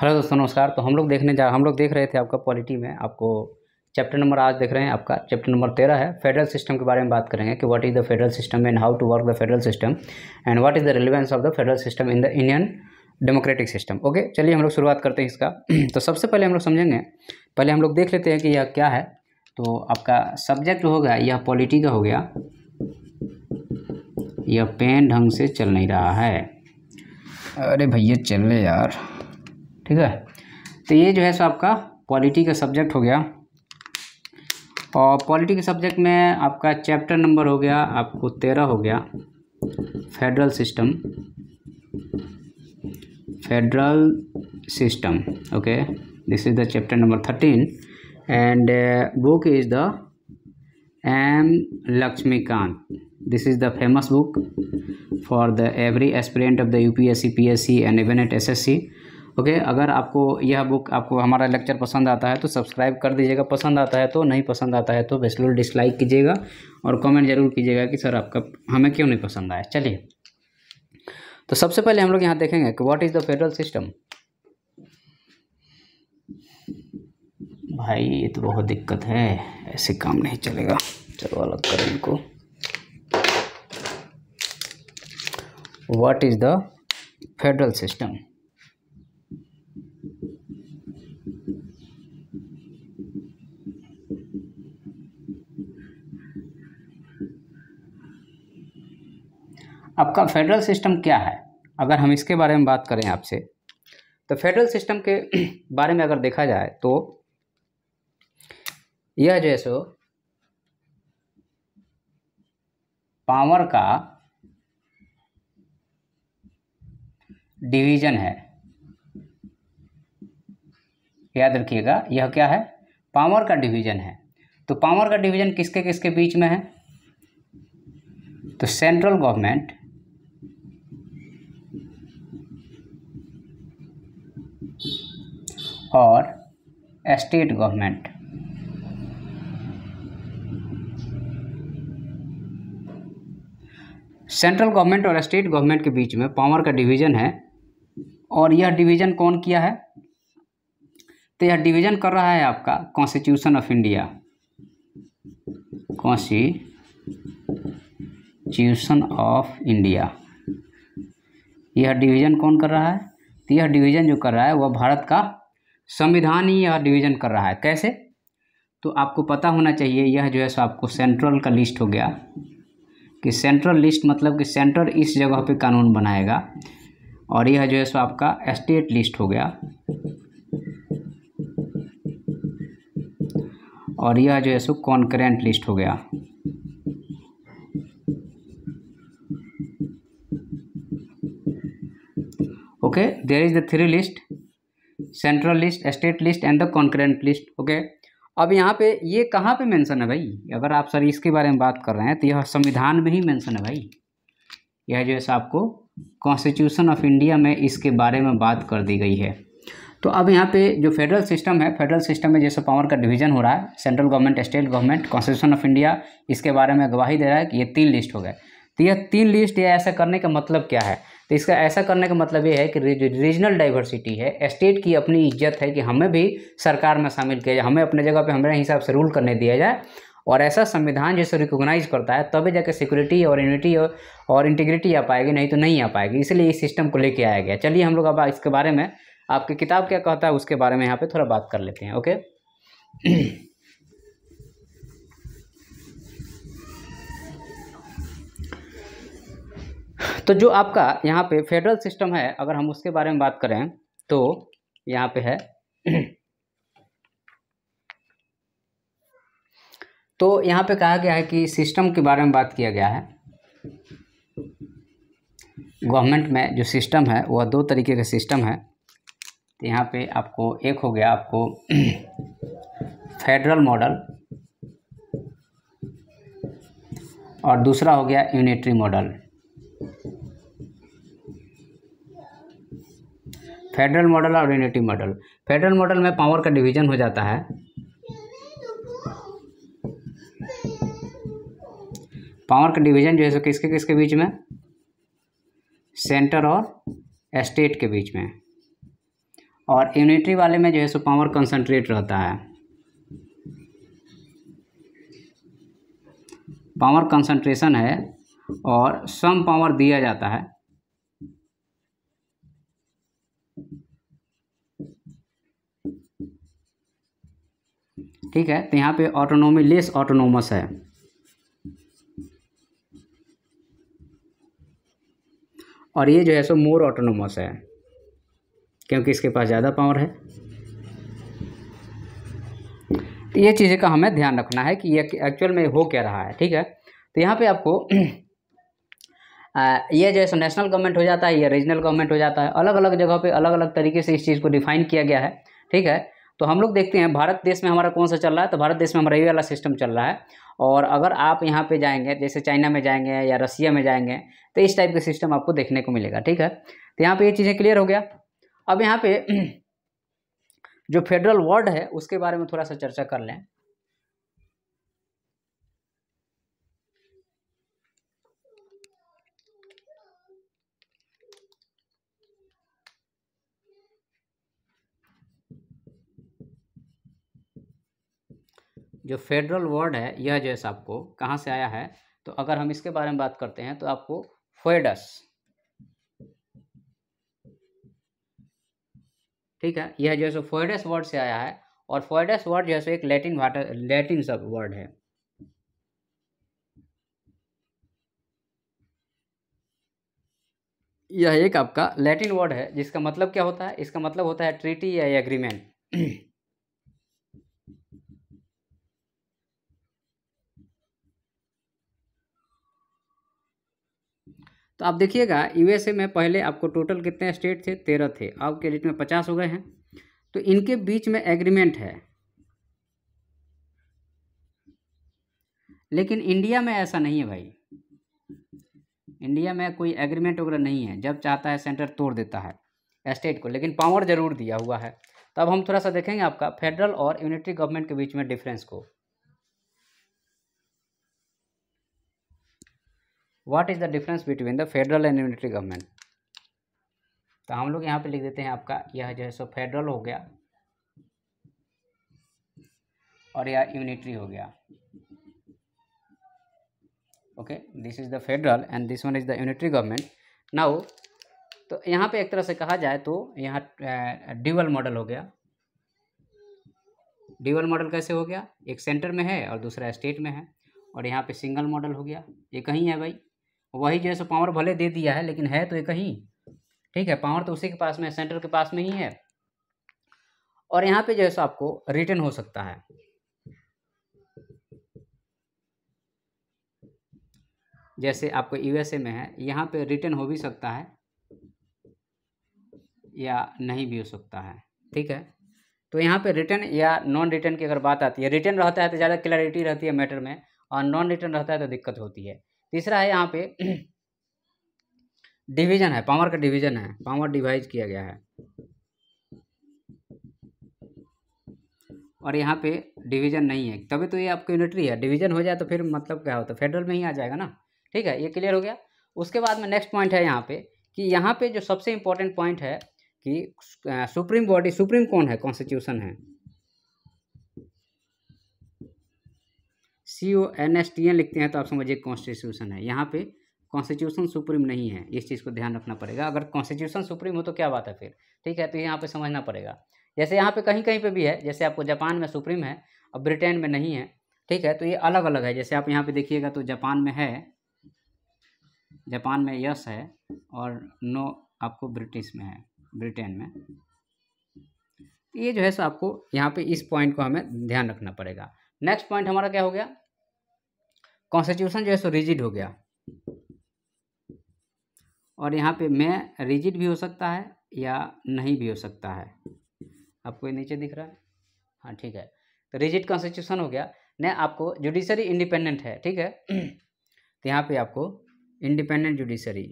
hello दोस्तों नमस्कार तो हम लोग देखने जा हम लोग देख रहे थे आपका पॉलिटी में आपको चैप्टर नंबर आज देख रहे हैं आपका चैप्टर नंबर तेरह है फेडरल सिस्टम के बारे में बात करेंगे कि what is the federal system and how to work the federal system and what is the relevance of the federal system in the Indian democratic system okay चलिए हम लोग शुरुआत करते हैं इसका तो सबसे पहले हम लोग समझेंगे पहले हम लोग देख लेते हैं कि यह क्या है तो आपका सब्जेक्ट हो गया यह पॉलिटी का हो गया यह पेन ढंग से चल नहीं रहा है अरे भैया चल रहे यार ठीक है तो ये जो है सो आपका पॉलिटी का सब्जेक्ट हो गया और पॉलिटी के सब्जेक्ट में आपका चैप्टर नंबर हो गया आपको तेरह हो गया federal system federal system okay this is the chapter number thirteen and book is the M Laxmikanth this is the famous book for P S C P S C and PSC at S S C okay अगर आपको यह book आपको हमारा lecture पसंद आता है तो subscribe कर दीजिएगा पसंद आता है तो नहीं पसंद आता है तो बेसलूर डिसलाइक कीजिएगा और कमेंट जरूर कीजिएगा कि सर आपका हमें क्यों नहीं पसंद आया चलिए तो सबसे पहले हम लोग यहाँ देखेंगे कि what is the federal system भाई ये तो बहुत दिक्कत है ऐसे काम नहीं चलेगा चलो अलग करें इनको what is the federal system आपका फेडरल सिस्टम क्या है अगर हम इसके बारे में बात करें आपसे तो फेडरल सिस्टम के बारे में अगर देखा जाए तो यह जो है सो पावर का डिवीजन है याद रखिएगा यह क्या है पावर का डिवीजन है तो पावर का डिवीजन किसके किसके बीच में है तो सेंट्रल गवर्नमेंट और स्टेट गवर्नमेंट सेंट्रल गवर्नमेंट और स्टेट गवर्नमेंट के बीच में पावर का डिवीजन है और यह डिवीजन कौन किया है तो यह डिवीजन कर रहा है आपका constitution of India constitution of India यह डिवीजन कौन कर रहा है तो यह डिवीजन जो कर रहा है वह भारत का संविधान ही यह डिवीज़न कर रहा है कैसे तो आपको पता होना चाहिए यह जो है सो आपको सेंट्रल का लिस्ट हो गया कि सेंट्रल लिस्ट मतलब कि सेंट्रल इस जगह पे कानून बनाएगा और यह जो है सो आपका स्टेट लिस्ट हो गया और यह जो है सो कॉन्करेंट लिस्ट हो गया okay there is the three list central list state list and the concurrent list okay अब यहाँ पे ये कहाँ पे मेंशन है भाई अगर आप सर इसके बारे में बात कर रहे हैं तो यह संविधान में ही मेंशन है भाई यह जो है आपको कॉन्स्टिट्यूशन ऑफ इंडिया में इसके बारे में बात कर दी गई है तो अब यहाँ पे जो फेडरल सिस्टम है फेडरल सिस्टम में जैसे पावर का डिवीजन हो रहा है central government state government constitution of India इसके बारे में गवाही दे रहा है कि ये तीन लिस्ट हो गए तो यह तीन लिस्ट या ऐसा करने का मतलब क्या है तो इसका ऐसा करने का मतलब ये है कि रीजनल डाइवर्सिटी है स्टेट की अपनी इज्जत है कि हमें भी सरकार में शामिल किया जाए हमें अपने जगह पे हमारे हिसाब से रूल करने दिया जाए और ऐसा संविधान जैसे रिकोगनाइज करता है तभी जाकर सिक्योरिटी और यूनिटी और इंटीग्रिटी आ पाएगी नहीं तो नहीं आ पाएगी इसलिए इस सिस्टम को लेके आया गया चलिए हम लोग अब इसके बारे में आपकी किताब क्या कहता है उसके बारे में यहाँ पर थोड़ा बात कर लेते हैं ओके तो जो आपका यहाँ पे फेडरल सिस्टम है अगर हम उसके बारे में बात करें तो यहाँ पे है तो यहाँ पे कहा गया है कि सिस्टम के बारे में बात किया गया है गवर्नमेंट में जो सिस्टम है वह दो तरीके का सिस्टम है तो यहाँ पे आपको एक हो गया आपको फेडरल मॉडल और दूसरा हो गया यूनिटरी मॉडल फेडरल मॉडल और यूनिटी मॉडल फेडरल मॉडल में पावर का डिवीजन हो जाता है पावर का डिवीजन जो है सो किसके किसके बीच में सेंटर और स्टेट के बीच में और यूनिटी वाले में जो है सो पावर कंसंट्रेट रहता है पावर कंसंट्रेशन है और सम पावर दिया जाता है ठीक है तो यहाँ पे ऑटोनोमी लेस ऑटोनोमस है और ये जो है सो मोर ऑटोनोमस है क्योंकि इसके पास ज़्यादा पावर है तो ये चीज़ें का हमें ध्यान रखना है कि ये एक्चुअल में हो क्या रहा है ठीक है तो यहाँ पे आपको ये जो है सो नेशनल गवर्नमेंट हो जाता है या रीजनल गवर्नमेंट हो जाता है अलग अलग जगह पे अलग अलग तरीके से इस चीज़ को डिफाइन किया गया है ठीक है तो हम लोग देखते हैं भारत देश में हमारा कौन सा चल रहा है तो भारत देश में हमारा ये वाला सिस्टम चल रहा है और अगर आप यहाँ पे जाएंगे जैसे चाइना में जाएंगे या रसिया में जाएंगे तो इस टाइप के सिस्टम आपको देखने को मिलेगा ठीक है तो यहाँ पे ये चीज़ें क्लियर हो गया अब यहाँ पे जो फेडरल वर्ड है उसके बारे में थोड़ा सा चर्चा कर लें जो फेडरल वर्ड है यह जो है आपको कहाँ से आया है तो अगर हम इसके बारे में बात करते हैं तो आपको फेडस ठीक है यह जो है सो फोइडस वर्ड से आया है और फोइडस वर्ड जो है सो एक लैटिन भाटा लैटिन सब वर्ड है यह एक आपका लैटिन वर्ड है जिसका मतलब क्या होता है इसका मतलब होता है ट्रीटी या एग्रीमेंट तो आप देखिएगा यूएसए में पहले आपको टोटल कितने स्टेट थे तेरह थे अब के डेट में पचास हो गए हैं तो इनके बीच में एग्रीमेंट है लेकिन इंडिया में ऐसा नहीं है भाई इंडिया में कोई एग्रीमेंट वगैरह नहीं है जब चाहता है सेंटर तोड़ देता है स्टेट को लेकिन पावर जरूर दिया हुआ है तब हम थोड़ा सा देखेंगे आपका फेडरल और यूनिटरी गवर्नमेंट के बीच में डिफरेंस को what is the difference between the federal and unitary government तो हम लोग यहाँ पे लिख देते हैं आपका यह जो है सो फेडरल हो गया और यह यूनिटरी हो गया okay this is the federal and this one is the unitary government now तो यहाँ पे एक तरह से कहा जाए तो यहाँ ड्यूअल मॉडल हो गया ड्यूअल मॉडल कैसे हो गया एक सेंटर में है और दूसरा स्टेट में है और यहाँ पे सिंगल मॉडल हो गया ये कहीं है भाई वही जो है सो पावर भले दे दिया है लेकिन है तो एक ही ठीक है पावर तो उसी के पास में सेंटर के पास में ही है और यहाँ पे जो है सो आपको रिटर्न हो सकता है जैसे आपको यूएसए में है यहाँ पे रिटर्न हो भी सकता है या नहीं भी हो सकता है ठीक है तो यहाँ पे रिटर्न या नॉन रिटर्न की अगर बात आती है रिटर्न रहता है तो ज़्यादा क्लैरिटी रहती है मैटर में और नॉन रिटर्न रहता है तो दिक्कत होती है तीसरा है यहाँ पे डिवीजन है पावर का डिवीजन है पावर डिवाइड किया गया है और यहाँ पे डिवीजन नहीं है तभी तो ये आपको यूनिटरी है डिवीजन हो जाए तो फिर मतलब क्या होता है फेडरल में ही आ जाएगा ना ठीक है ये क्लियर हो गया उसके बाद में नेक्स्ट पॉइंट है यहाँ पे कि यहाँ पे जो सबसे इम्पोर्टेंट पॉइंट है कि सुप्रीम बॉडी सुप्रीम कौन है कॉन्स्टिट्यूशन है C O N S T N लिखते हैं तो आप समझिए कॉन्स्टिट्यूशन है यहाँ पे कॉन्स्टिट्यूशन सुप्रीम नहीं है इस चीज़ को ध्यान रखना पड़ेगा अगर कॉन्स्टिट्यूशन सुप्रीम हो तो क्या बात है फिर ठीक है तो यहाँ पे समझना पड़ेगा जैसे यहाँ पे कहीं कहीं पे भी है जैसे आपको जापान में सुप्रीम है और ब्रिटेन में नहीं है ठीक है तो ये अलग अलग है जैसे आप यहाँ पर देखिएगा तो जापान में है जापान में यस है और नो आपको ब्रिटिश में है ब्रिटेन में ये जो है सो आपको यहाँ पे इस पॉइंट को हमें ध्यान रखना पड़ेगा नेक्स्ट पॉइंट हमारा क्या हो गया कॉन्स्टिट्यूशन जो है सो रिजिड हो गया और यहाँ पे मैं रिजिड भी हो सकता है या नहीं भी हो सकता है आपको ये नीचे दिख रहा है हाँ ठीक है तो रिजिड कॉन्स्टिट्यूशन हो गया नहीं आपको जुडिशरी इंडिपेंडेंट है ठीक है तो यहाँ पे आपको इंडिपेंडेंट जुडिशरी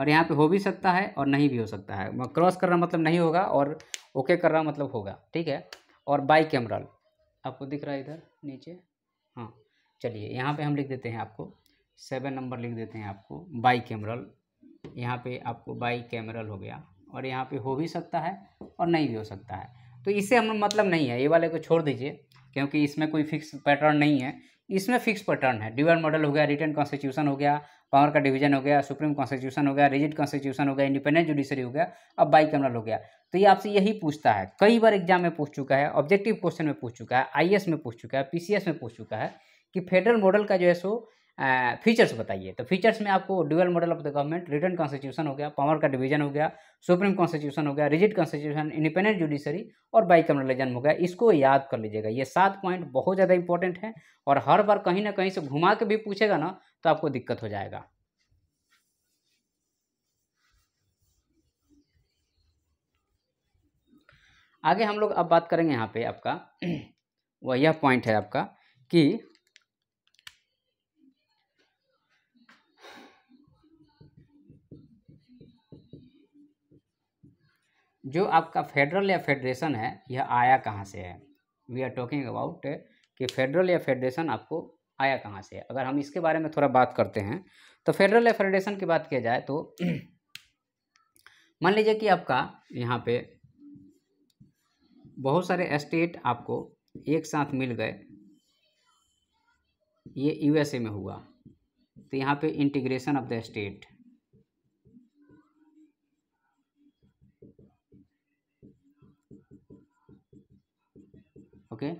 और यहाँ पे हो भी सकता है और नहीं भी हो सकता है क्रॉस कर रहा मतलब नहीं होगा और ओके कर रहा मतलब होगा ठीक है और बाई कैमरल आपको दिख रहा है इधर नीचे हाँ चलिए यहाँ पे हम लिख देते हैं आपको सेवन नंबर लिख देते हैं आपको बाई कैमरल यहाँ पे आपको बाई कैमरल हो गया और यहाँ पे हो भी सकता है और नहीं भी हो सकता है तो इससे हम मतलब नहीं है ये वाले को छोड़ दीजिए क्योंकि इसमें कोई फिक्स पैटर्न नहीं है इसमें फिक्स पैटर्न है डिवाइड मॉडल हो गया रिटर्न कॉन्स्टिट्यूशन हो गया पावर का डिवीजन हो गया सुप्रीम कॉन्स्टिट्यूशन हो गया रिजिड कॉन्स्टिट्यूशन हो गया इंडिपेंडेंट जुडिशरी हो गया अब बाई कैमरल हो गया तो ये आपसे यही पूछता है कई बार एग्जाम में पूछ चुका है ऑब्जेक्टिव क्वेश्चन में पूछ चुका है आई में पूछ चुका है पी में पूछ चुका है कि फेडरल मॉडल का जो है सो फीचर्स बताइए तो फीचर्स में आपको dual model of the government written constitution हो गया पावर का डिवीजन हो गया सुप्रीम कॉन्स्टिट्यूशन हो गया रिजिड कॉन्स्टिट्यूशन इंडिपेंडेंट जुडिशरी और बाई कमरलिज्म हो गया इसको याद कर लीजिएगा ये सात पॉइंट बहुत ज़्यादा इंपॉर्टेंट है और हर बार कहीं ना कहीं से घुमा के भी पूछेगा ना तो आपको दिक्कत हो जाएगा आगे हम लोग अब बात करेंगे यहाँ पे आपका वह यह पॉइंट है आपका कि जो आपका फेडरल या फेडरेशन है यह आया कहाँ से है वी आर टॉकिंग अबाउट कि फेडरल या फेडरेशन आपको आया कहाँ से है अगर हम इसके बारे में थोड़ा बात करते हैं तो फेडरल या फेडरेशन की बात किया जाए तो मान लीजिए कि आपका यहाँ पे बहुत सारे स्टेट आपको एक साथ मिल गए ये यूएसए में हुआ तो यहाँ पे integration of the state okay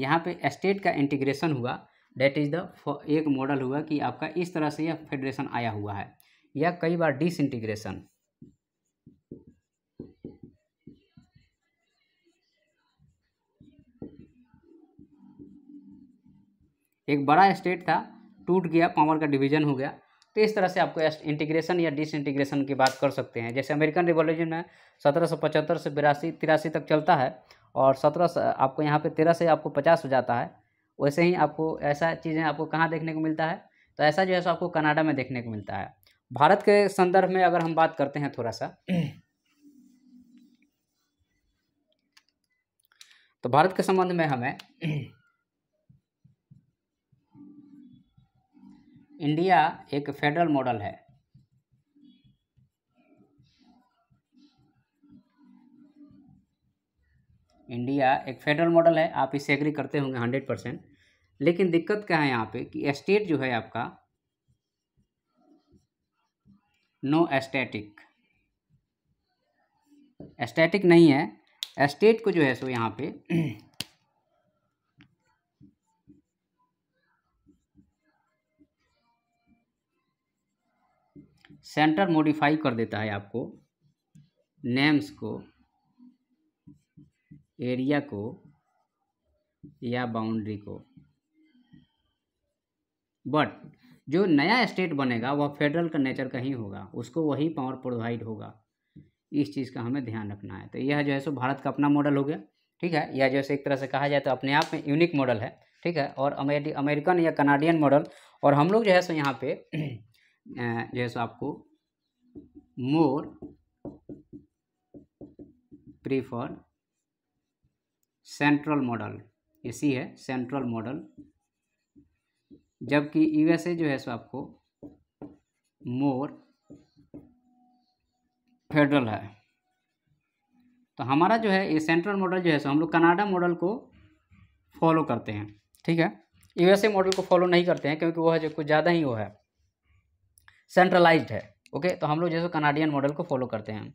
यहाँ पे स्टेट का इंटीग्रेशन हुआ डेट इज़ द एक मॉडल हुआ कि आपका इस तरह से यह फेडरेशन आया हुआ है या कई बार डिस इंटीग्रेशन एक बड़ा स्टेट था टूट गया पावर का डिवीजन हो गया तो इस तरह से आपको इंटीग्रेशन या डिस इंटीग्रेशन की बात कर सकते हैं जैसे अमेरिकन रिवोल्यूशन में सत्रह से बिरासी तिरासी तक चलता है और सत्रह आपको यहाँ पे तेरह से आपको पचास हो जाता है वैसे ही आपको ऐसा चीज़ें आपको कहाँ देखने को मिलता है तो ऐसा जो है सो आपको कनाडा में देखने को मिलता है भारत के संदर्भ में अगर हम बात करते हैं थोड़ा सा तो भारत के संबंध में हमें इंडिया एक फेडरल मॉडल है इंडिया एक फेडरल मॉडल है आप इससे एग्री करते होंगे हंड्रेड परसेंट लेकिन दिक्कत क्या है यहाँ पे कि स्टेट जो है आपका नो एस्टैटिक एस्टैटिक नहीं है स्टेट को जो है सो यहाँ पे सेंटर मॉडिफाई कर देता है आपको नेम्स को एरिया को या बाउंड्री को बट जो नया स्टेट बनेगा वह फेडरल का नेचर कहीं होगा उसको वही पावर प्रोवाइड होगा इस चीज़ का हमें ध्यान रखना है तो यह जो है सो भारत का अपना मॉडल हो गया ठीक है यह जैसे एक तरह से कहा जाए तो अपने आप में यूनिक मॉडल है ठीक है और अमेरिकन या कनाडियन मॉडल और हम लोग जो है सो यहाँ पे जो है सो आपको मोर प्रीफर सेंट्रल मॉडल ए सी है सेंट्रल मॉडल जबकि यूएसए जो है सो आपको मोर फेडरल है तो हमारा जो है ये सेंट्रल मॉडल जो है सो हम लोग कनाडा मॉडल को फॉलो करते हैं ठीक है यूएसए मॉडल को फॉलो नहीं करते हैं क्योंकि वो है जो कुछ ज़्यादा ही वो है सेंट्रलाइज्ड है ओके तो हम लोग जैसे कनाडियन मॉडल को फॉलो करते हैं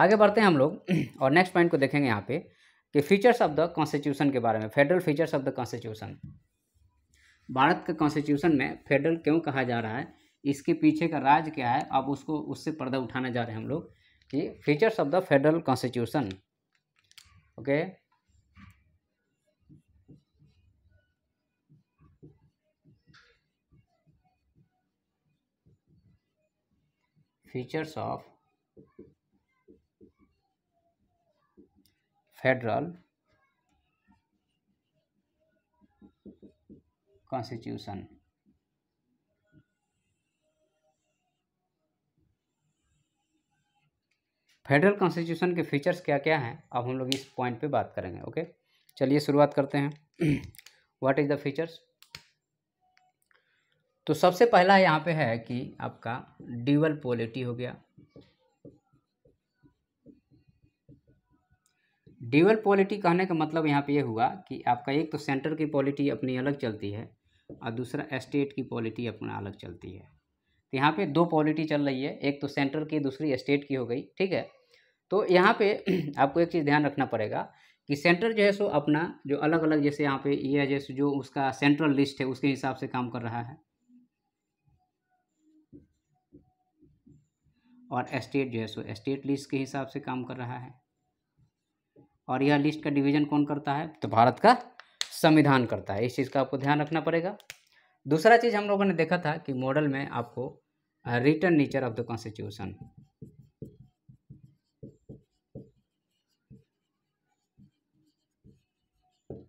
आगे बढ़ते हैं हम लोग और नेक्स्ट पॉइंट को देखेंगे यहाँ पे कि फीचर्स ऑफ द कॉन्स्टिट्यूशन के बारे में federal features of the constitution Bharat के कॉन्स्टिट्यूशन में फेडरल क्यों कहा जा रहा है इसके पीछे का राज क्या है अब उसको उससे पर्दा उठाने जा रहे हैं हम लोग कि features of the federal constitution okay features of federal constitution federal constitution के फीचर्स क्या क्या हैं अब हम लोग इस पॉइंट पे बात करेंगे ओके चलिए शुरुआत करते हैं व्हाट इज़ द फीचर्स तो सबसे पहला यहाँ पे है कि आपका ड्यूअल पोलिटी हो गया ड्यूअल पॉलिटी कहने का मतलब यहाँ पे ये यह हुआ कि आपका एक तो सेंटर की पॉलिटी अपनी अलग चलती है और दूसरा स्टेट की पॉलिटी अपना अलग चलती है तो यहाँ पे दो पॉलिटी चल रही है एक तो सेंटर की दूसरी स्टेट की हो गई ठीक है तो यहाँ पे आपको एक चीज़ ध्यान रखना पड़ेगा कि सेंटर जो है सो अपना जो अलग अलग जैसे यहाँ पे ये जैसे जो उसका सेंट्रल लिस्ट है उसके हिसाब से काम कर रहा है और स्टेट जो है सो स्टेट लिस्ट के हिसाब से काम कर रहा है और यह लिस्ट का डिवीजन कौन करता है तो भारत का संविधान करता है इस चीज़ का आपको ध्यान रखना पड़ेगा दूसरा चीज़ हम लोगों ने देखा था कि मॉडल में आपको written nature of the constitution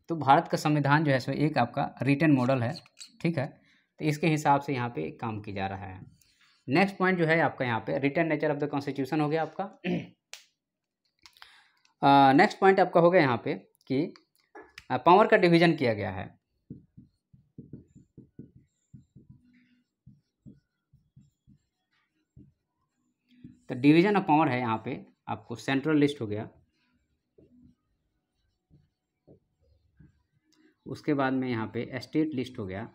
तो भारत का संविधान जो है सो एक आपका रिटर्न मॉडल है ठीक है तो इसके हिसाब से यहाँ पे काम किया जा रहा है नेक्स्ट पॉइंट जो है आपका यहाँ पे written nature of the constitution हो गया आपका नेक्स्ट पॉइंट आपका होगा यहाँ पे कि पावर का डिवीजन किया गया है तो डिवीजन ऑफ पावर है यहाँ पे आपको सेंट्रल लिस्ट हो गया उसके बाद में यहाँ पे स्टेट लिस्ट हो गया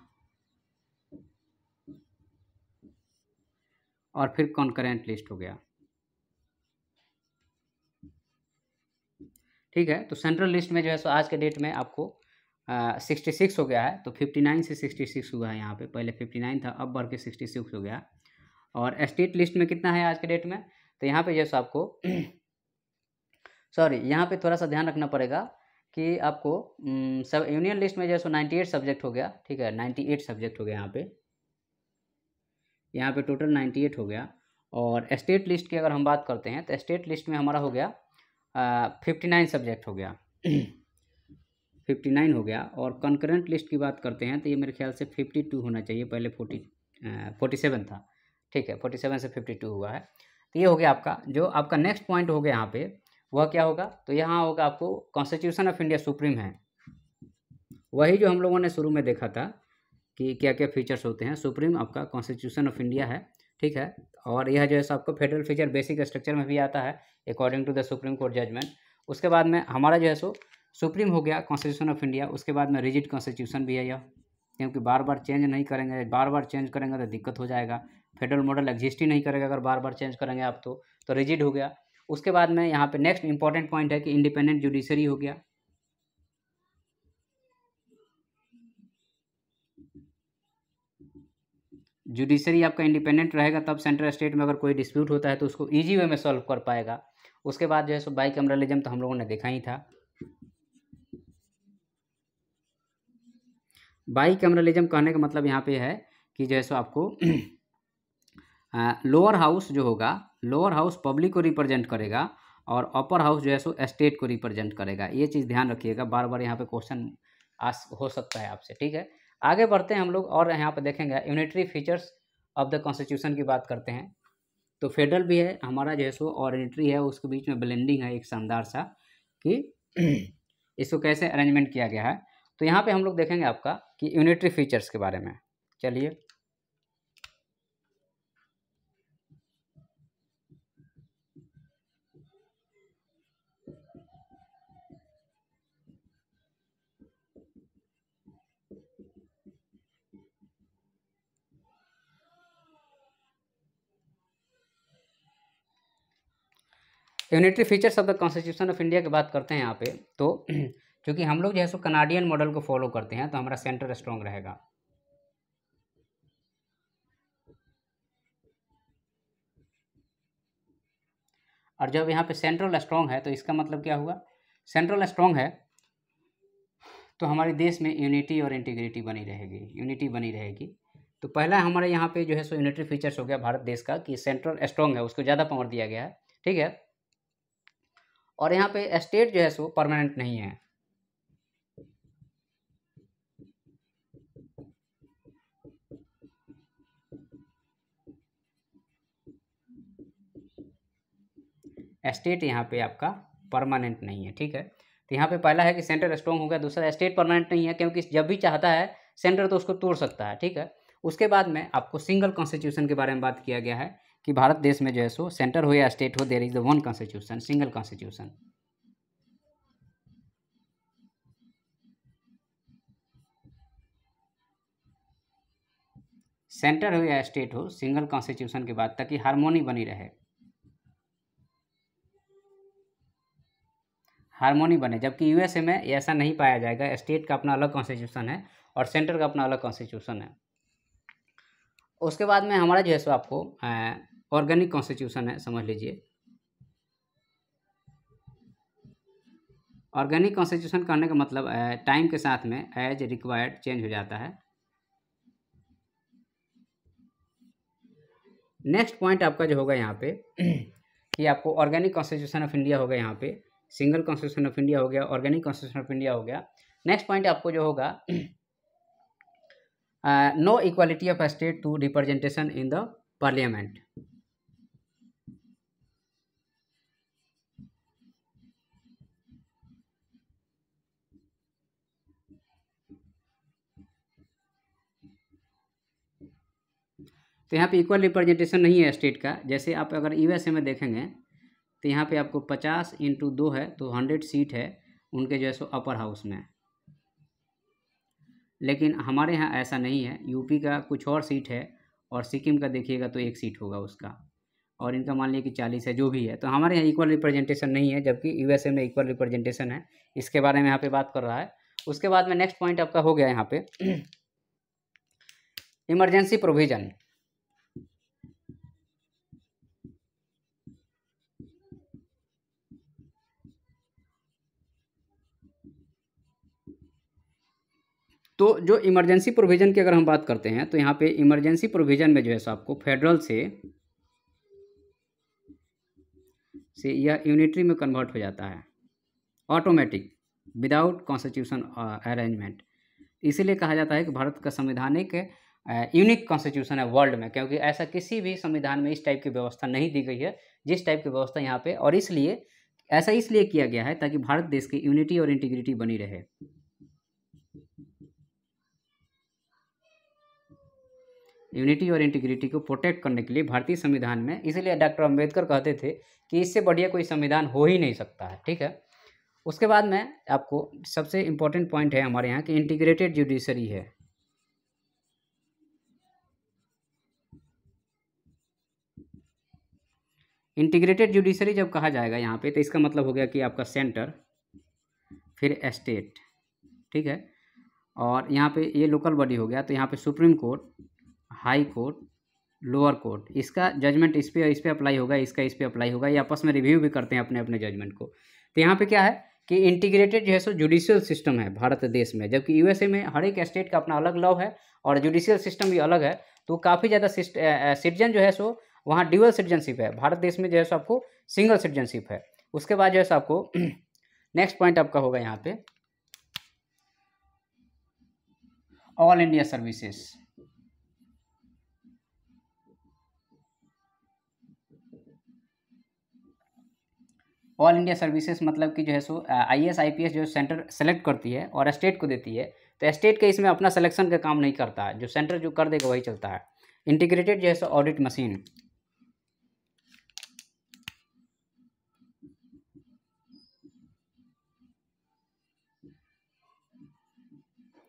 और फिर कॉन्करेंट लिस्ट हो गया ठीक है तो सेंट्रल लिस्ट में जो है सो आज के डेट में आपको सिक्सटी सिक्स हो गया है तो फिफ्टी नाइन से सिक्सटी सिक्स हुआ है यहाँ पे पहले फिफ्टी नाइन था अब बढ़ के सिक्सटी सिक्स हो गया और स्टेट लिस्ट में कितना है आज के डेट में तो यहाँ पे जैसे आपको सॉरी यहाँ पे थोड़ा सा ध्यान रखना पड़ेगा कि आपको सब यूनियन लिस्ट में जैसे नाइन्टी एट सब्जेक्ट हो गया ठीक है नाइन्टी एट सब्जेक्ट हो गया यहाँ पे यहाँ पे टोटल नाइन्टी एट हो गया और स्टेट लिस्ट की अगर हम बात करते हैं तो स्टेट लिस्ट में हमारा हो गया फिफ्टी नाइन सब्जेक्ट हो गया फिफ्टी नाइन हो गया और कंकरेंट लिस्ट की बात करते हैं तो ये मेरे ख्याल से फिफ्टी टू होना चाहिए पहले फोर्टी फोर्टी सेवन था ठीक है फोर्टी सेवन से फिफ्टी टू हुआ है तो ये हो गया आपका जो आपका नेक्स्ट पॉइंट हो गया यहाँ पे वह क्या होगा तो यहाँ होगा आपको कॉन्स्टिट्यूशन ऑफ इंडिया सुप्रीम है वही जो हम लोगों ने शुरू में देखा था कि क्या क्या फीचर्स होते हैं सुप्रीम आपका कॉन्स्टिट्यूशन ऑफ इंडिया है ठीक है और यह जो है सो आपको फेडरल फीचर बेसिक स्ट्रक्चर में भी आता है according to the supreme court judgment उसके बाद में हमारा जो है सो सुप्रीम हो गया कॉन्स्टिट्यूशन ऑफ इंडिया उसके बाद में रिजिड कॉन्स्टिट्यूशन भी है यह क्योंकि बार बार चेंज नहीं करेंगे बार बार चेंज करेंगे तो दिक्कत हो जाएगा फेडरल मॉडल एग्जिस्ट ही नहीं करेगा अगर बार बार चेंज करेंगे आप तो तो रिजिड हो गया उसके बाद में यहाँ पे नेक्स्ट इंपॉर्टेंट पॉइंट है कि इंडिपेंडेंट जुडिशरी हो गया जुडिशरी आपका इंडिपेंडेंट रहेगा तब सेंट्रल स्टेट में अगर कोई डिस्प्यूट होता है तो उसको ईजी वे में सॉल्व कर पाएगा उसके बाद जो है सो बाई कैमरलिज्म तो हम लोगों ने देखा ही था बाई कैमरलिज्म कहने का मतलब यहाँ पे है कि जो है सो आपको लोअर हाउस जो होगा लोअर हाउस पब्लिक को रिप्रेजेंट करेगा और अपर हाउस जो है सो स्टेट को रिप्रेजेंट करेगा ये चीज़ ध्यान रखिएगा बार बार यहाँ पे क्वेश्चन आस हो सकता है आपसे ठीक है आगे बढ़ते हैं हम लोग और यहाँ पर देखेंगे unitary features of the constitution की बात करते हैं तो फेडरल भी है हमारा जो है सो और यूनिटरी है उसके बीच में ब्लेंडिंग है एक शानदार सा कि इसको कैसे अरेंजमेंट किया गया है तो यहाँ पे हम लोग देखेंगे आपका कि यूनिटरी फीचर्स के बारे में चलिए unitary features of the constitution of India की बात करते हैं यहाँ पे तो क्योंकि हम लोग जो है सो कनाडियन मॉडल को फॉलो करते हैं तो हमारा सेंटर स्ट्रॉन्ग रहेगा और जब यहाँ पे सेंट्रल स्ट्रॉन्ग है तो इसका मतलब क्या हुआ सेंट्रल स्ट्रॉन्ग है तो हमारे देश में यूनिटी और इंटीग्रिटी बनी रहेगी यूनिटी बनी रहेगी तो पहला हमारे यहाँ पे जो है सो यूनिटरी फीचर्स हो गया भारत देश का कि सेंट्रल स्ट्रॉन्ग है उसको ज़्यादा पावर दिया गया है ठीक है और यहाँ पे स्टेट जो है सो परमानेंट नहीं है स्टेट यहाँ पे आपका परमानेंट नहीं है ठीक है तो यहाँ पे पहला है कि सेंटर स्ट्रॉन्ग हो गया दूसरा स्टेट परमानेंट नहीं है क्योंकि जब भी चाहता है सेंटर तो उसको तोड़ सकता है ठीक है उसके बाद में आपको सिंगल कॉन्स्टिट्यूशन के बारे में बात किया गया है कि भारत देश में जो है सो सेंटर हो या स्टेट हो there is the one constitution single constitution centre हो या स्टेट हो सिंगल कॉन्स्टिट्यूशन के बाद ताकि हारमोनी बनी रहे हारमोनी बने जबकि यूएसए में ऐसा नहीं पाया जाएगा स्टेट का अपना अलग कॉन्स्टिट्यूशन है और सेंटर का अपना अलग कॉन्स्टिट्यूशन है उसके बाद में हमारा जो है सो आपको ऑर्गेनिक कॉन्स्टिट्यूशन है समझ लीजिए ऑर्गेनिक कॉन्स्टिट्यूशन करने का मतलब टाइम के साथ में एज रिक्वायर्ड चेंज हो जाता है नेक्स्ट पॉइंट आपका जो होगा यहाँ पे कि आपको ऑर्गेनिक कॉन्स्टिट्यूशन ऑफ इंडिया हो गया यहाँ पे सिंगल कॉन्स्टिट्यूशन ऑफ इंडिया हो गया ऑर्गेनिक कॉन्स्टिट्यूशन ऑफ इंडिया हो गया नेक्स्ट पॉइंट आपको जो होगा no equality of state to representation in the parliament तो यहाँ पे इक्वल रिप्रेजेंटेशन नहीं है स्टेट का जैसे आप अगर यूएसए में देखेंगे तो यहाँ पे आपको पचास इंटू दो है तो हंड्रेड सीट है उनके जो है सो अपर हाउस में लेकिन हमारे यहाँ ऐसा नहीं है यूपी का कुछ और सीट है और सिक्किम का देखिएगा तो एक सीट होगा उसका और इनका मान लीजिए कि चालीस है जो भी है तो हमारे यहाँ इक्वल रिप्रेजेंटेशन नहीं है जबकि यू में इक्वल रिप्रेजेंटेशन है इसके बारे में यहाँ पर बात कर रहा है उसके बाद में नेक्स्ट पॉइंट आपका हो गया यहाँ पे इमरजेंसी प्रोविज़न तो जो इमरजेंसी प्रोविज़न की अगर हम बात करते हैं तो यहाँ पे इमरजेंसी प्रोविज़न में जो है सो आपको फेडरल से से यह यूनिटरी में कन्वर्ट हो जाता है ऑटोमेटिक विदाउट कॉन्स्टिट्यूशन अरेंजमेंट इसीलिए कहा जाता है कि भारत का संविधानिक यूनिक कॉन्स्टिट्यूशन है वर्ल्ड में क्योंकि ऐसा किसी भी संविधान में इस टाइप की व्यवस्था नहीं दी गई है जिस टाइप की व्यवस्था यहाँ पे और इसलिए ऐसा इसलिए किया गया है ताकि भारत देश की यूनिटी और इंटीग्रिटी बनी रहे यूनिटी और इंटीग्रिटी को प्रोटेक्ट करने के लिए भारतीय संविधान में इसीलिए डॉक्टर अम्बेडकर कहते थे कि इससे बढ़िया कोई संविधान हो ही नहीं सकता है ठीक है उसके बाद में आपको सबसे इम्पोर्टेंट पॉइंट है हमारे यहाँ कि इंटीग्रेटेड जुडिशरी है इंटीग्रेटेड जुडिशरी जब कहा जाएगा यहाँ पे तो इसका मतलब हो गया कि आपका सेंटर फिर स्टेट ठीक है और यहाँ पे ये लोकल बॉडी हो गया तो यहाँ पे supreme court high court lower court इसका जजमेंट इस पर इस पर अप्लाई होगा इसका इस पर अप्लाई होगा या आपस में रिव्यू भी करते हैं अपने अपने जजमेंट को तो यहाँ पे क्या है कि इंटीग्रेटेड जो है सो जुडिशियल सिस्टम है भारत देश में जबकि यूएसए में हर एक स्टेट का अपना अलग लॉ है और जुडिशियल सिस्टम भी अलग है तो काफ़ी ज़्यादा सिटीजन जो है सो वहाँ ड्यूअल सिटीजनशिप है भारत देश में जो है सो आपको सिंगल सिटीजनशिप है उसके बाद जो है सो आपको नेक्स्ट पॉइंट आपका होगा यहाँ पे all India services all India services मतलब कि जो है सो I S I P S जो सेंटर सेलेक्ट करती है और स्टेट को देती है तो स्टेट का इसमें अपना सिलेक्शन का काम नहीं करता है जो सेंटर जो कर देगा वही चलता है इंटीग्रेटेड जो है सो ऑडिट मशीन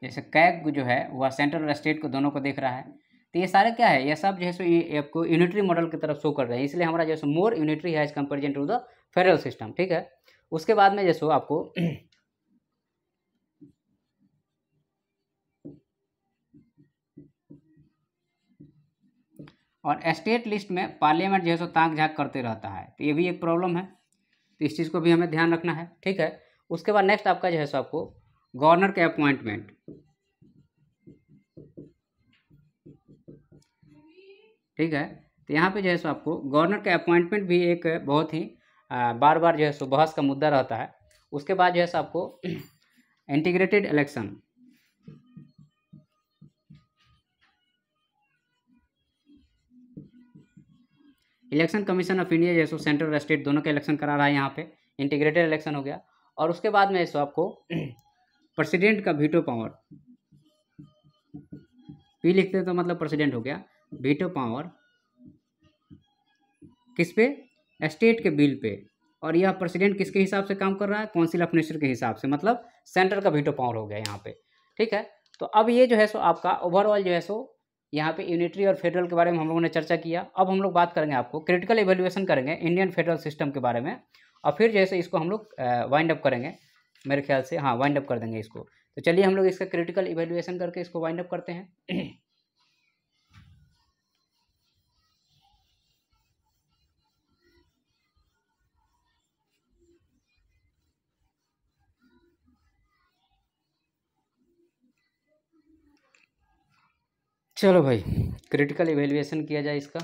जैसे कैग जो है वह सेंटर और स्टेट को दोनों को देख रहा है तो ये सारे क्या है ये सब जो है सो आपको यूनिटरी मॉडल की तरफ शो कर रहे हैं इसलिए हमारा जो है मोर यूनिटरी है as comparison to the federal system ठीक है उसके बाद में जैसो आपको और स्टेट लिस्ट में पार्लियामेंट जो है सो ताक झाक करते रहता है तो ये भी एक प्रॉब्लम है तो इस चीज़ को भी हमें ध्यान रखना है ठीक है उसके बाद नेक्स्ट आपका जो है सो आपको गवर्नर के अपॉइंटमेंट ठीक है तो यहाँ पे जो है सो आपको गवर्नर का अपॉइंटमेंट भी एक बहुत ही बार बार जो है सो बहस का मुद्दा रहता है उसके बाद जो है सो आपको integrated election election commission of India जैसे सेंट्रल स्टेट दोनों का इलेक्शन करा रहा है यहाँ पे इंटीग्रेटेड इलेक्शन हो गया और उसके बाद में जैसे आपको प्रेसिडेंट का वीटो पावर पी लिखते तो मतलब प्रेसिडेंट हो गया वीटो पावर किस पे स्टेट के बिल पे और यह प्रेसिडेंट किसके हिसाब से काम कर रहा है काउंसिल ऑफ मिनिस्टर के हिसाब से मतलब सेंटर का वीटो पावर हो गया यहाँ पे ठीक है तो अब ये जो है सो आपका ओवरऑल जो है सो यहाँ पे यूनिटरी और फेडरल के बारे में हम लोगों ने चर्चा किया अब हम लोग बात करेंगे आपको क्रिटिकल एवेल्युएशन करेंगे इंडियन फेडरल सिस्टम के बारे में और फिर जैसे इसको हम लोग वाइंड अप करेंगे मेरे ख्याल से हाँ वाइंड अप कर देंगे इसको तो चलिए हम लोग इसका क्रिटिकल इवेल्यूएसन करके इसको वाइंड अप करते हैं चलो भाई क्रिटिकल इवेल्युएशन किया जाए इसका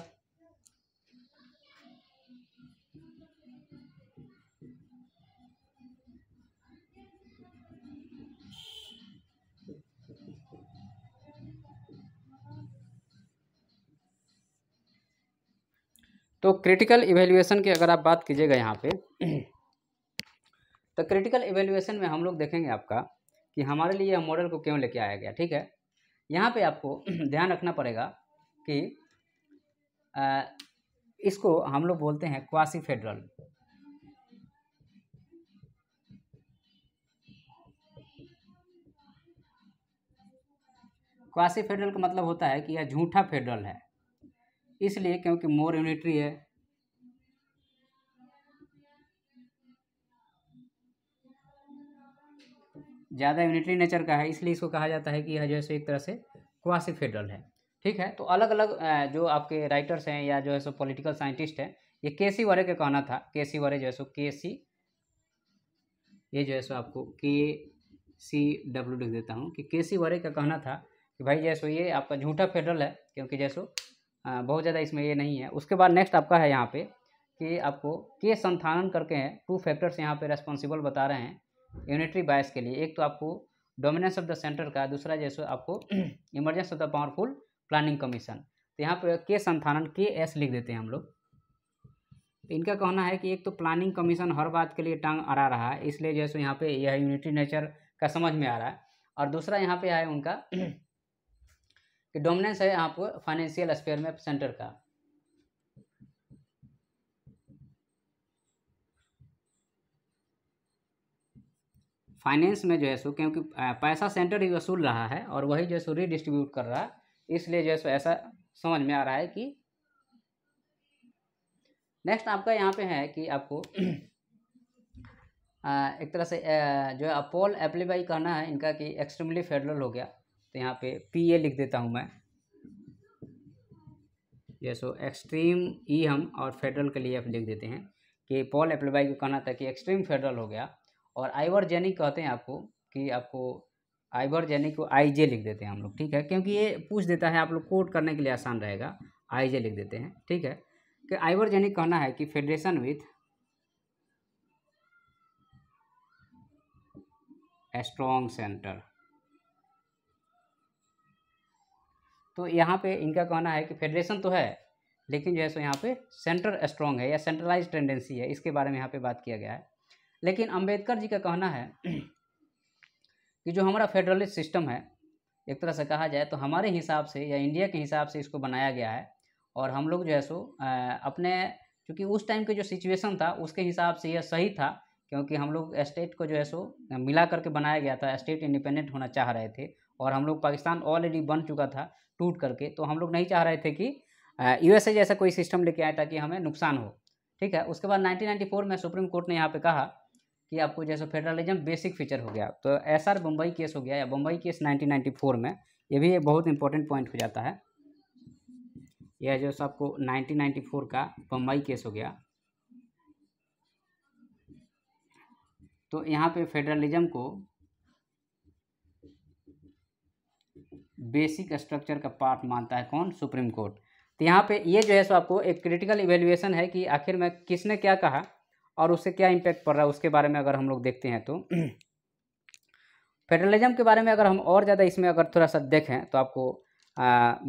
तो क्रिटिकल इवेल्युएशन की अगर आप बात कीजिएगा यहाँ पे तो क्रिटिकल इवेल्युएशन में हम लोग देखेंगे आपका कि हमारे लिए यह मॉडल को क्यों लेके आया गया ठीक है यहाँ पे आपको ध्यान रखना पड़ेगा कि आ, इसको हम लोग बोलते हैं क्वासी फेडरल क्वासी फेडरल का मतलब होता है कि यह झूठा फेडरल है इसलिए क्योंकि मोर यूनिटरी है ज़्यादा यूनिटरी नेचर का है इसलिए इसको कहा जाता है कि यह जो है सो एक तरह से क्वासी फेडरल है ठीक है तो अलग अलग जो आपके राइटर्स हैं या जो है सो पॉलिटिकल साइंटिस्ट हैं ये के सी वरे का कहना था के सी वरे जो है सो के सी ये जो है सो आपको के सी डब्ल्यू लिख देता हूँ कि के सी वरे का कहना था कि भाई जो है सो ये आपका झूठा फेडरल है क्योंकि जैसो बहुत ज़्यादा इसमें ये नहीं है उसके बाद नेक्स्ट आपका है यहाँ पे कि आपको के संथानन करके हैं टू फैक्टर्स यहाँ पे रेस्पॉन्सिबल बता रहे हैं यूनिटरी बायस के लिए एक तो आपको डोमिनेंस ऑफ द सेंटर का दूसरा जैसे आपको emergence of the powerful planning commission तो यहाँ पर के संथानन के एस लिख देते हैं हम लोग तो इनका कहना है कि एक तो प्लानिंग कमीशन हर बात के लिए टांग अड़ा रहा है इसलिए जो है यहाँ पे यह यूनिटी नेचर का समझ में आ रहा है और दूसरा यहाँ पे है उनका कि डोमिनेंस है यहाँ पर फाइनेंशियल स्पेयर में सेंटर का फाइनेंस में जो है सो क्योंकि पैसा सेंटर ही वसूल रहा है और वही जो है सो रीडिस्ट्रीब्यूट कर रहा है इसलिए जो है सो ऐसा समझ में आ रहा है कि नेक्स्ट आपका यहाँ पे है कि आपको आ, एक तरह से आ, जो है अपोल एप्लीबाई कहना है इनका कि एक्सट्रीमली फेडरल हो गया तो यहाँ पे पी ए लिख देता हूँ मैं जैसो सो एक्सट्रीम ई e हम और फेडरल के लिए एफ लिख देते हैं कि पॉल एप्लीबाई को कहना था कि एक्सट्रीम फेडरल हो गया और आइवरजेनिक कहते हैं आपको कि आपको आइवरजेनिक को आई जे लिख देते हैं हम लोग ठीक है क्योंकि ये पूछ देता है आप लोग कोट करने के लिए आसान रहेगा आई जे लिख देते हैं ठीक है कि आइवरजेनिक कहना है कि फेडरेशन विथ स्ट्रॉन्ग सेंटर तो यहाँ पे इनका कहना है कि फेडरेशन तो है लेकिन जो है सो यहाँ पे सेंटर स्ट्रॉन्ग है या सेंट्रलाइज टेंडेंसी है इसके बारे में यहाँ पे बात किया गया है लेकिन अंबेडकर जी का कहना है कि जो हमारा फेडरलिस्ट सिस्टम है एक तरह से कहा जाए तो हमारे हिसाब से या इंडिया के हिसाब से इसको बनाया गया है और हम लोग जो है सो अपने क्योंकि उस टाइम के जो सिचुएशन था उसके हिसाब से यह सही था क्योंकि हम लोग स्टेट को जो है सो मिला करके बनाया गया था स्टेट इंडिपेंडेंट होना चाह रहे थे और हम लोग पाकिस्तान ऑलरेडी बन चुका था टूट करके तो हम लोग नहीं चाह रहे थे कि यूएसए जैसा कोई सिस्टम लेके आए ताकि हमें नुकसान हो ठीक है उसके बाद 1994 में सुप्रीम कोर्ट ने यहाँ पे कहा कि आपको जैसे फेडरलिज्म बेसिक फीचर हो गया तो एस आर बम्बई केस हो गया या बम्बई केस 1994 में ये भी एक बहुत इंपॉर्टेंट पॉइंट हो जाता है यह जो आपको 1994 का बम्बई केस हो गया तो यहाँ पे फेडरलिज्म को बेसिक स्ट्रक्चर का पार्ट मानता है कौन सुप्रीम कोर्ट तो यहाँ पे ये जो है सो आपको एक क्रिटिकल इवेल्युएशन है कि आखिर में किसने क्या कहा और उससे क्या इम्पैक्ट पड़ रहा है उसके बारे में अगर हम लोग देखते हैं तो फेडरलिज्म के बारे में अगर हम और ज़्यादा इसमें अगर थोड़ा सा देखें तो आपको आ,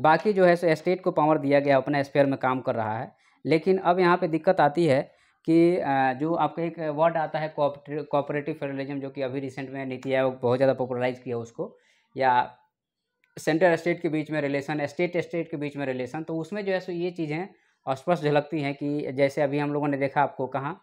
बाकी जो है सो स्टेट को पावर दिया गया अपना स्पेयर में काम कर रहा है लेकिन अब यहाँ पे दिक्कत आती है कि आ, जो आपका एक वर्ड आता है कोऑपरेटिव फेडरलिज्म जो कि अभी रिसेंट में नीति आयोग बहुत ज़्यादा पॉपुलराइज किया उसको या सेंटर स्टेट के बीच में रिलेशन स्टेट स्टेट के बीच में रिलेशन तो उसमें जो है सो ये चीज़ें स्पष्ट झलकती हैं कि जैसे अभी हम लोगों ने देखा आपको कहाँ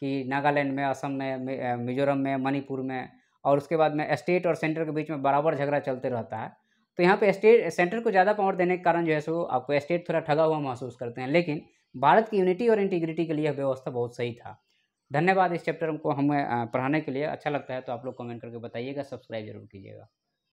कि नागालैंड में असम में मिजोरम में मणिपुर में और उसके बाद में स्टेट और सेंटर के बीच में बराबर झगड़ा चलते रहता है तो यहाँ पे स्टेट सेंटर को ज़्यादा पावर देने के कारण जो है सो आपको स्टेट थोड़ा ठगा हुआ महसूस करते हैं लेकिन भारत की यूनिटी और इंटीग्रिटी के लिए व्यवस्था बहुत सही था धन्यवाद इस चैप्टर को हमें पढ़ाने के लिए अच्छा लगता है तो आप लोग कमेंट करके बताइएगा सब्सक्राइब जरूर कीजिएगा